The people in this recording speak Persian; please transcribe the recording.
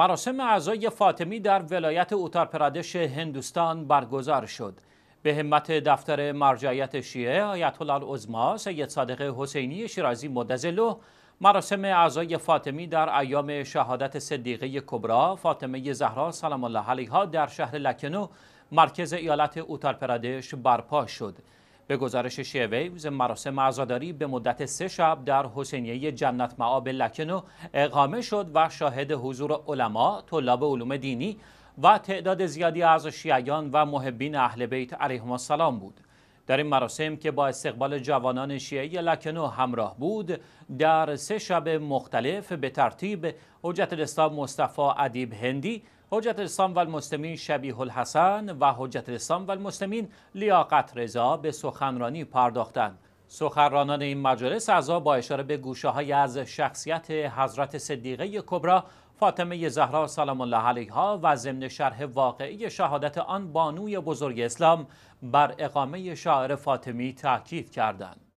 مراسم اعضای فاطمی در ولایت اوتار هندوستان برگزار شد. به همت دفتر مرجعیت شیعه آیت الله العظما سید صادق حسینی شیرازی مدزلو مراسم اعضای فاطمی در ایام شهادت صدیقه کبرا فاطمه زهرا سلام الله علیها در شهر لکنو مرکز ایالت اوتار برپا شد. به گزارش ویوز مراسم عزاداری به مدت سه شب در حسینیه جنت معاب لکنو اقامه شد و شاهد حضور علما، طلاب علوم دینی و تعداد زیادی از شیعیان و محبین اهل بیت علیهم السلام بود. در این مراسم که با استقبال جوانان شیعی لکنو همراه بود در سه شب مختلف به ترتیب حجت الاسلام مصطفی ادیب هندی حجت الاسلام و المسلمین شبیه الحسن و حجت الاسلام و لیاقت رضا به سخنرانی پرداختند سخنرانان این مجلس اعضا با اشاره به گوشه های از شخصیت حضرت صدیقه کبرا فاطمه زهرا سلام الله علیها و ضمن شرح واقعی شهادت آن بانوی بزرگ اسلام بر اقامه شاعر فاطمی تاکید کردند